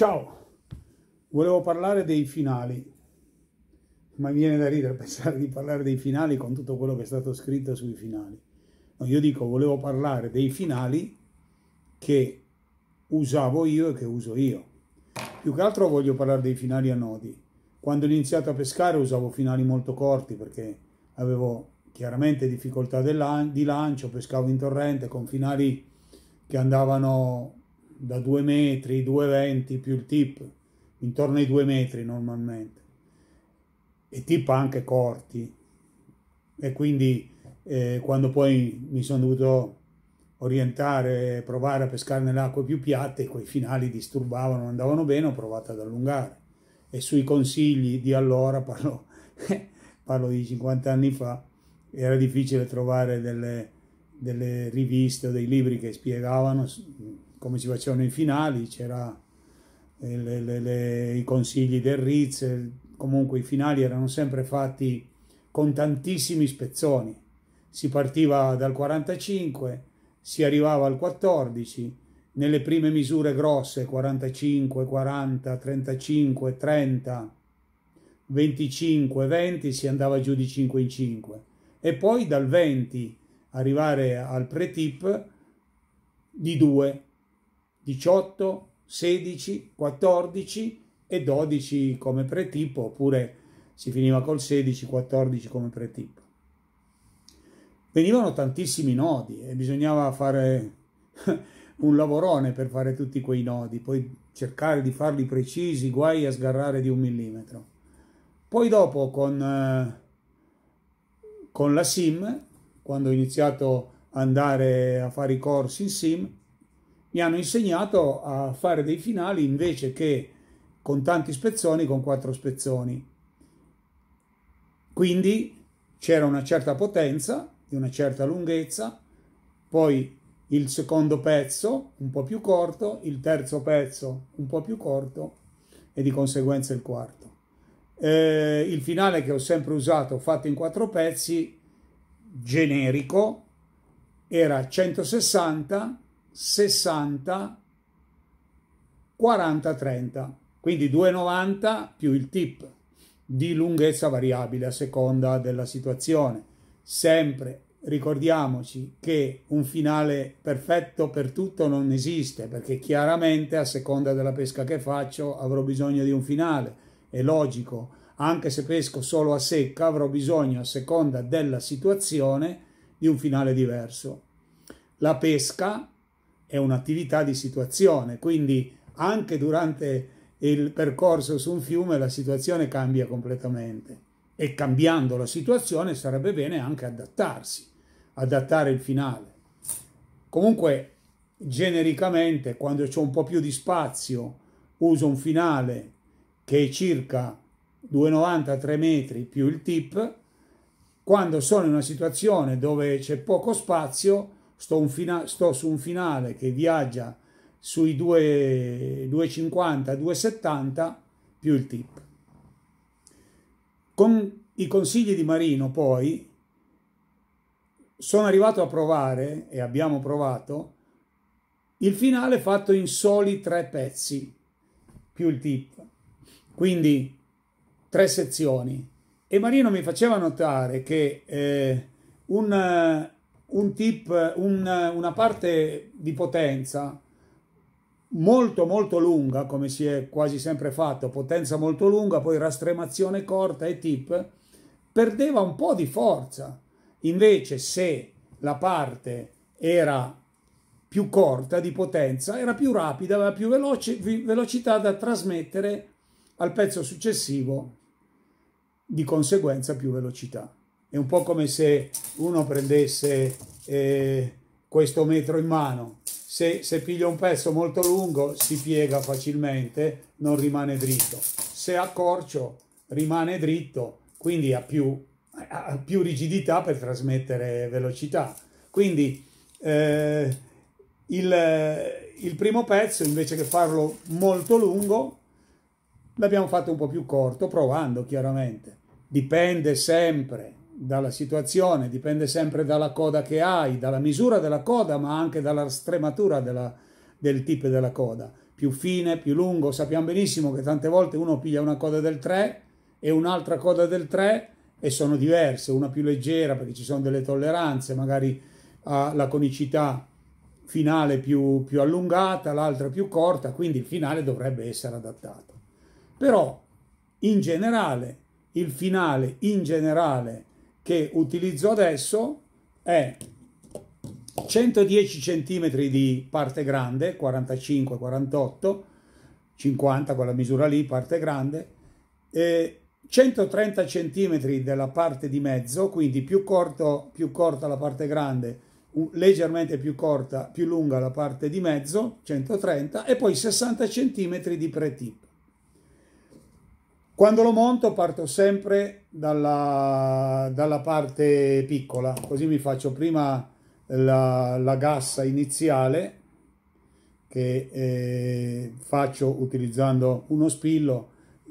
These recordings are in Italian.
Ciao, volevo parlare dei finali, ma mi viene da ridere pensare di parlare dei finali con tutto quello che è stato scritto sui finali. No, io dico, volevo parlare dei finali che usavo io e che uso io. Più che altro voglio parlare dei finali a nodi. Quando ho iniziato a pescare usavo finali molto corti perché avevo chiaramente difficoltà di lancio, pescavo in torrente con finali che andavano da 2 metri, 2,20 più il tip, intorno ai 2 metri normalmente, e tip anche corti. E quindi eh, quando poi mi sono dovuto orientare, provare a pescare nell'acqua acque più piatte, quei finali disturbavano, andavano bene, ho provato ad allungare. E sui consigli di allora, parlo, parlo di 50 anni fa, era difficile trovare delle, delle riviste o dei libri che spiegavano come si facevano i finali, c'erano eh, i consigli del Ritz, eh, comunque i finali erano sempre fatti con tantissimi spezzoni. Si partiva dal 45, si arrivava al 14, nelle prime misure grosse 45, 40, 35, 30, 25, 20 si andava giù di 5 in 5 e poi dal 20 arrivare al pre-tip di 2 18, 16, 14 e 12 come pretipo, oppure si finiva col 16, 14 come pretipo. Venivano tantissimi nodi e bisognava fare un lavorone per fare tutti quei nodi, poi cercare di farli precisi, guai a sgarrare di un millimetro. Poi dopo con, eh, con la SIM, quando ho iniziato ad andare a fare i corsi in SIM, mi hanno insegnato a fare dei finali invece che con tanti spezzoni, con quattro spezzoni. Quindi c'era una certa potenza, di una certa lunghezza, poi il secondo pezzo un po' più corto, il terzo pezzo un po' più corto e di conseguenza il quarto. Eh, il finale che ho sempre usato, fatto in quattro pezzi, generico, era 160 60 40 30 quindi 2,90 più il tip di lunghezza variabile a seconda della situazione sempre ricordiamoci che un finale perfetto per tutto non esiste perché chiaramente a seconda della pesca che faccio avrò bisogno di un finale è logico anche se pesco solo a secca avrò bisogno a seconda della situazione di un finale diverso la pesca è un'attività di situazione, quindi anche durante il percorso su un fiume la situazione cambia completamente e cambiando la situazione sarebbe bene anche adattarsi, adattare il finale. Comunque genericamente quando c'è un po' più di spazio uso un finale che è circa 2,93 metri più il tip, quando sono in una situazione dove c'è poco spazio sto, fina- sto su un finale che viaggia sui 2,50-2,70 più il tip. Con i consigli di Marino poi sono arrivato a provare e abbiamo provato il finale fatto in soli tre pezzi più il tip, quindi tre sezioni. E Marino mi faceva notare che eh, un un tip, un, una parte di potenza molto molto lunga, come si è quasi sempre fatto, potenza molto lunga, poi rastremazione corta e tip, perdeva un po' di forza. Invece se la parte era più corta di potenza, era più rapida, aveva più veloce, velocità da trasmettere al pezzo successivo, di conseguenza più velocità. È un po' come se uno prendesse eh, questo metro in mano. Se, se piglia un pezzo molto lungo si piega facilmente, non rimane dritto. Se accorcio rimane dritto, quindi ha più, ha più rigidità per trasmettere velocità. Quindi eh, il, il primo pezzo, invece che farlo molto lungo, l'abbiamo fatto un po' più corto, provando chiaramente. Dipende sempre dalla situazione, dipende sempre dalla coda che hai, dalla misura della coda, ma anche dalla strematura della, del tipo della coda. Più fine, più lungo, sappiamo benissimo che tante volte uno piglia una coda del 3 e un'altra coda del 3 e sono diverse, una più leggera perché ci sono delle tolleranze, magari ha la conicità finale più, più allungata, l'altra più corta, quindi il finale dovrebbe essere adattato. Però in generale, il finale in generale che utilizzo adesso è 110 cm di parte grande, 45, 48, 50 la misura lì, parte grande, 130 cm della parte di mezzo, quindi più, corto, più corta la parte grande, leggermente più corta, più lunga la parte di mezzo, 130, e poi 60 cm di pre-tip. Quando lo monto parto sempre dalla, dalla parte piccola, così mi faccio prima la, la gassa iniziale che eh, faccio utilizzando uno spillo,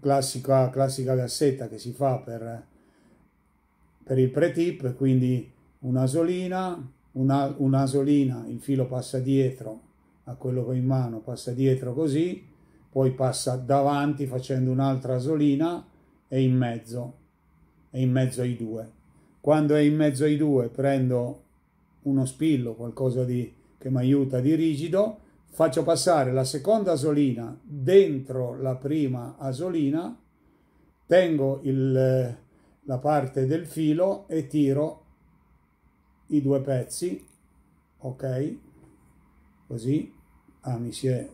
classica, classica gassetta che si fa per, per il pre-tip, quindi un'asolina, una, un'asolina, il filo passa dietro a quello che ho in mano, passa dietro così, poi passa davanti facendo un'altra asolina e in mezzo, e in mezzo ai due. Quando è in mezzo ai due prendo uno spillo, qualcosa di, che mi aiuta di rigido, faccio passare la seconda asolina dentro la prima asolina, tengo il, la parte del filo e tiro i due pezzi, ok? Così, ah mi si è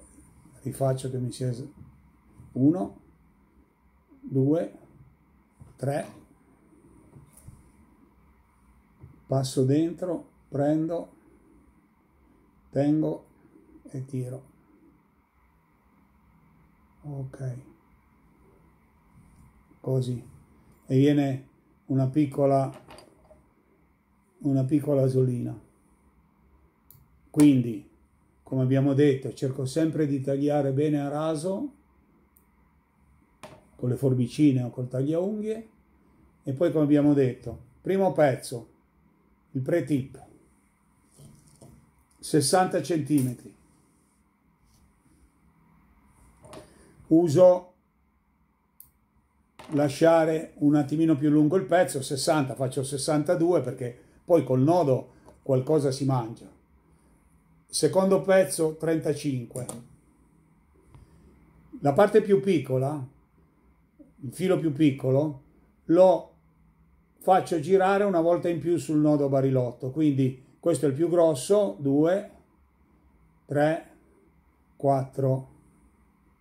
rifaccio che mi sia 1, 2, 3, passo dentro, prendo, tengo e tiro. Ok, così. E viene una piccola, una piccola solina Quindi come abbiamo detto, cerco sempre di tagliare bene a raso con le forbicine o col tagliaunghie e poi come abbiamo detto, primo pezzo, il pre-tip, 60 cm. Uso lasciare un attimino più lungo il pezzo, 60, faccio 62 perché poi col nodo qualcosa si mangia secondo pezzo 35. La parte più piccola, il filo più piccolo, lo faccio girare una volta in più sul nodo barilotto, quindi questo è il più grosso, 2, 3, 4,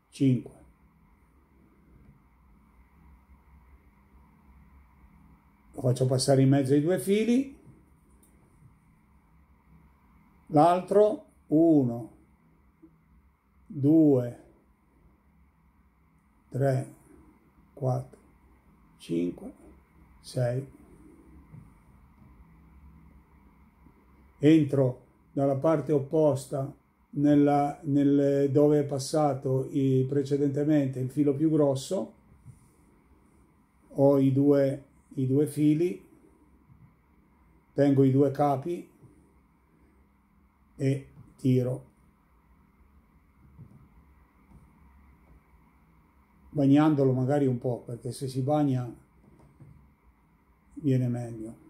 5. Lo faccio passare in mezzo ai due fili l'altro 1 2 3 4 5 6 entro dalla parte opposta nella, nel, dove è passato i, precedentemente il filo più grosso ho i due, i due fili tengo i due capi e tiro. Bagnandolo magari un po', perché se si bagna viene meglio.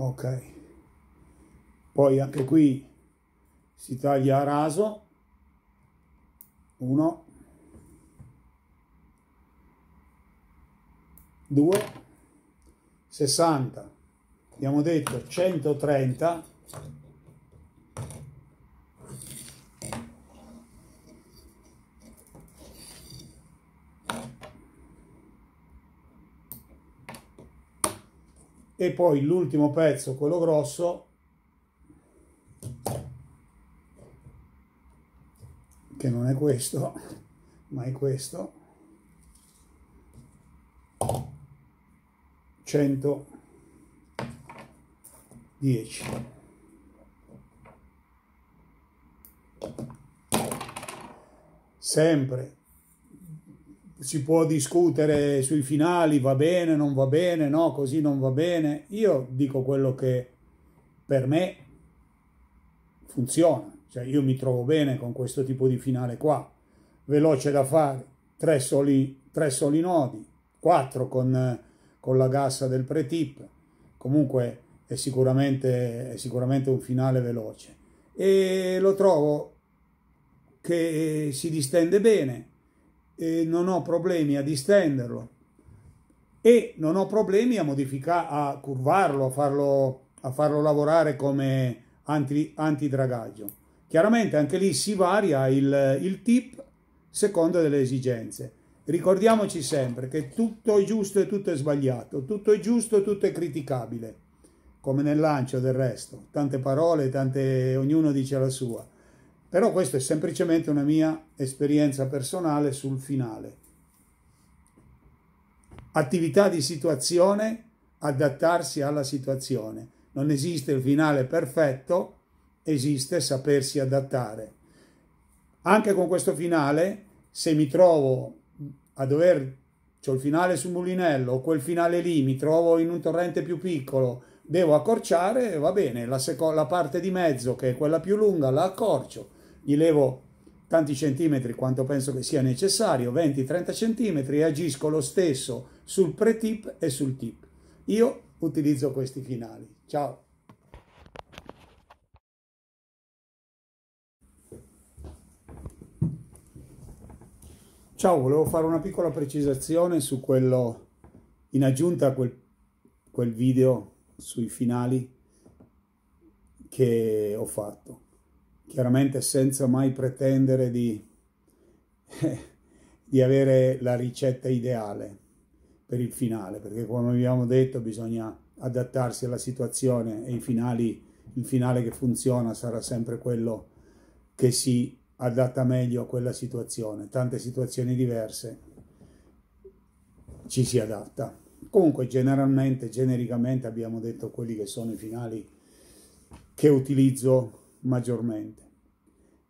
ok poi anche qui si taglia a raso Uno, 2, 60, abbiamo detto 130, e poi l'ultimo pezzo, quello grosso, che non è questo, ma è questo. 110 sempre si può discutere sui finali va bene non va bene no così non va bene io dico quello che per me funziona cioè io mi trovo bene con questo tipo di finale qua veloce da fare tre soli tre soli nodi quattro con con la gassa del pre-tip, comunque è sicuramente, è sicuramente un finale veloce. E lo trovo che si distende bene, non ho problemi a distenderlo e non ho problemi a modificare, a curvarlo, a farlo, a farlo lavorare come anti, antidragaggio. Chiaramente anche lì si varia il, il tip secondo delle esigenze. Ricordiamoci sempre che tutto è giusto e tutto è sbagliato, tutto è giusto e tutto è criticabile, come nel lancio del resto, tante parole, tante... ognuno dice la sua. Però questa è semplicemente una mia esperienza personale sul finale. Attività di situazione, adattarsi alla situazione. Non esiste il finale perfetto, esiste sapersi adattare. Anche con questo finale, se mi trovo a dover ho il finale sul mulinello o quel finale lì mi trovo in un torrente più piccolo devo accorciare va bene la, seco- la parte di mezzo che è quella più lunga la accorcio gli levo tanti centimetri quanto penso che sia necessario 20-30 centimetri e agisco lo stesso sul pre tip e sul tip io utilizzo questi finali ciao Ciao, volevo fare una piccola precisazione su quello, in aggiunta a quel, quel video sui finali che ho fatto. Chiaramente senza mai pretendere di, eh, di avere la ricetta ideale per il finale, perché come abbiamo detto bisogna adattarsi alla situazione e i finali, il finale che funziona sarà sempre quello che si adatta meglio a quella situazione, tante situazioni diverse ci si adatta. Comunque generalmente, genericamente abbiamo detto quelli che sono i finali che utilizzo maggiormente.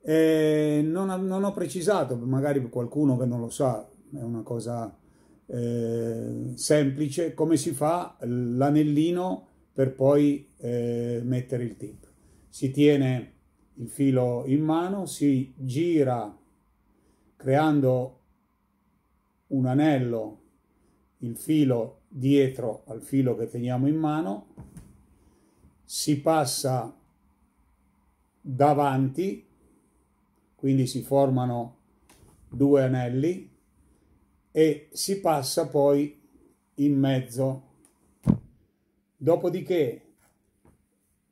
Non, non, ho precisato, magari per qualcuno che non lo sa, è una cosa eh, semplice, come si fa l'anellino per poi eh, mettere il tip. Si tiene il filo in mano, si gira creando un anello il filo dietro al filo che teniamo in mano, si passa davanti, quindi si formano due anelli e si passa poi in mezzo. Dopodiché,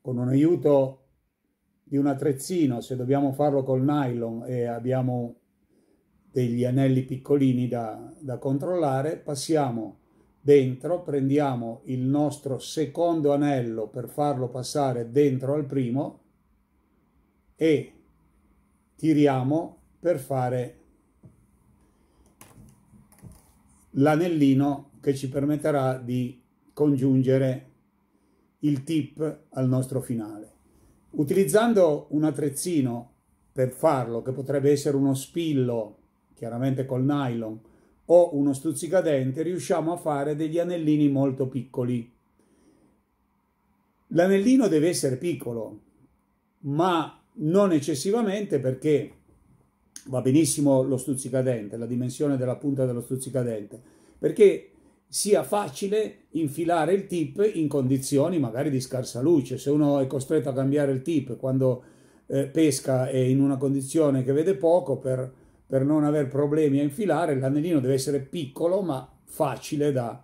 con un aiuto di un attrezzino, se dobbiamo farlo col nylon e abbiamo degli anelli piccolini da, da controllare, passiamo dentro, prendiamo il nostro secondo anello per farlo passare dentro al primo e tiriamo per fare l'anellino che ci permetterà di congiungere il tip al nostro finale. Utilizzando un attrezzino per farlo, che potrebbe essere uno spillo, chiaramente col nylon, o uno stuzzicadente, riusciamo a fare degli anellini molto piccoli. L'anellino deve essere piccolo, ma non eccessivamente perché va benissimo lo stuzzicadente, la dimensione della punta dello stuzzicadente, perché sia facile infilare il tip in condizioni magari di scarsa luce. Se uno è costretto a cambiare il tip quando eh, pesca e in una condizione che vede poco per, per non avere problemi a infilare, l'anellino deve essere piccolo ma facile da,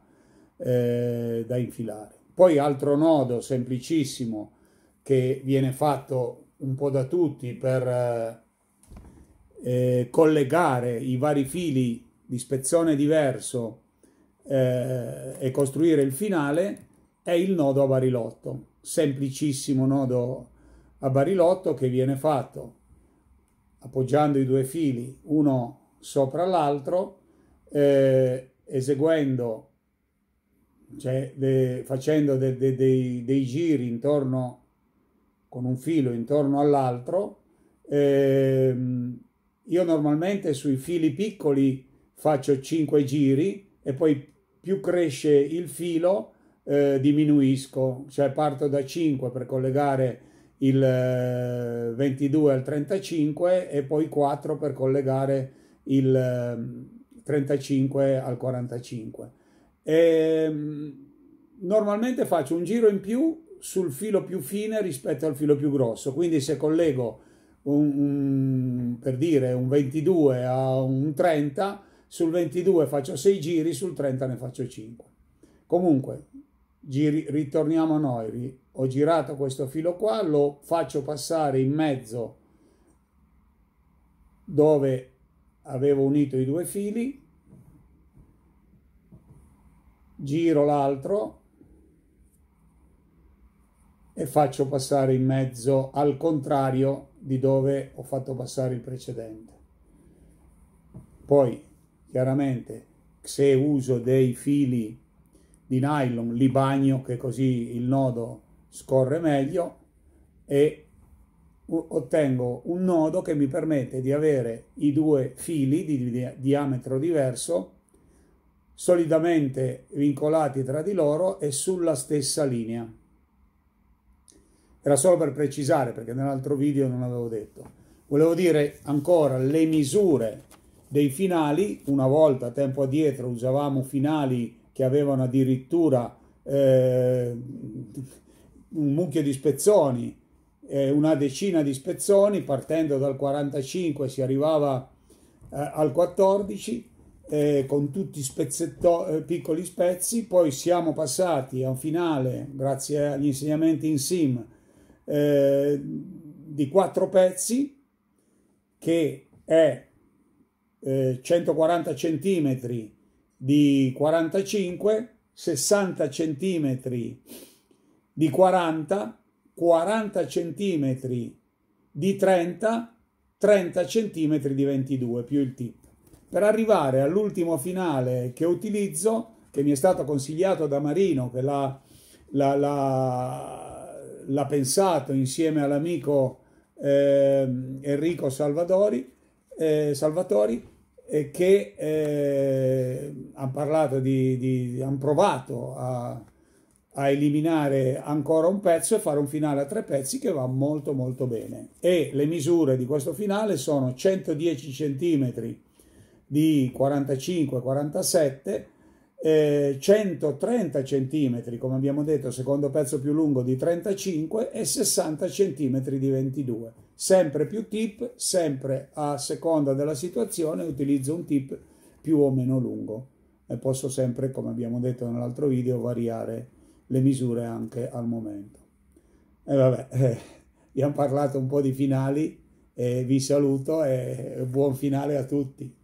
eh, da infilare. Poi altro nodo semplicissimo che viene fatto un po' da tutti per eh, eh collegare i vari fili di spezzone diverso eh, e costruire il finale è il nodo a barilotto, semplicissimo nodo a barilotto che viene fatto appoggiando i due fili uno sopra l'altro, eh, eseguendo, cioè de, facendo de, de, dei giri intorno con un filo intorno all'altro. Eh, io normalmente sui fili piccoli faccio 5 giri e poi più cresce il filo eh, diminuisco, cioè parto da 5 per collegare il 22 eh, al 35 e poi 4 per collegare il 35 ehm, al 45. E, ehm, normalmente faccio un giro in più sul filo più fine rispetto al filo più grosso, quindi se collego un, un, per dire un 22 a un 30 sul 22 faccio 6 giri, sul 30 ne faccio 5. Comunque, giri, ritorniamo a noi, ho girato questo filo qua, lo faccio passare in mezzo dove avevo unito i due fili, giro l'altro e faccio passare in mezzo al contrario di dove ho fatto passare il precedente. Poi chiaramente se uso dei fili di nylon li bagno che così il nodo scorre meglio e ottengo un nodo che mi permette di avere i due fili di diametro diverso solidamente vincolati tra di loro e sulla stessa linea. Era solo per precisare perché nell'altro video non avevo detto. Volevo dire ancora le misure dei finali, una volta tempo addietro usavamo finali che avevano addirittura eh, un mucchio di spezzoni, eh, una decina di spezzoni, partendo dal 45 si arrivava eh, al 14 eh, con tutti i eh, piccoli spezzi, poi siamo passati a un finale, grazie agli insegnamenti in sim, eh, di quattro pezzi che è 140 eh, centimetri di 45, 60 centimetri di 40, 40 centimetri di 30, 30 centimetri di 22 più il tip. Per arrivare all'ultimo finale che utilizzo, che mi è stato consigliato da Marino, che l'ha, l'ha, l'ha, l'ha pensato insieme all'amico eh, Enrico Salvadori, eh, Salvatori, che eh, hanno parlato di, di hanno provato a, a, eliminare ancora un pezzo e fare un finale a tre pezzi che va molto molto bene e le misure di questo finale sono 110 cm di 45 47 eh, 130 cm, come abbiamo detto, secondo pezzo più lungo di 35 e 60 cm di 22. Sempre più tip, sempre a seconda della situazione utilizzo un tip più o meno lungo e posso sempre, come abbiamo detto nell'altro video, variare le misure anche al momento. E vabbè, eh, abbiamo parlato un po' di finali, eh, vi saluto e buon finale a tutti.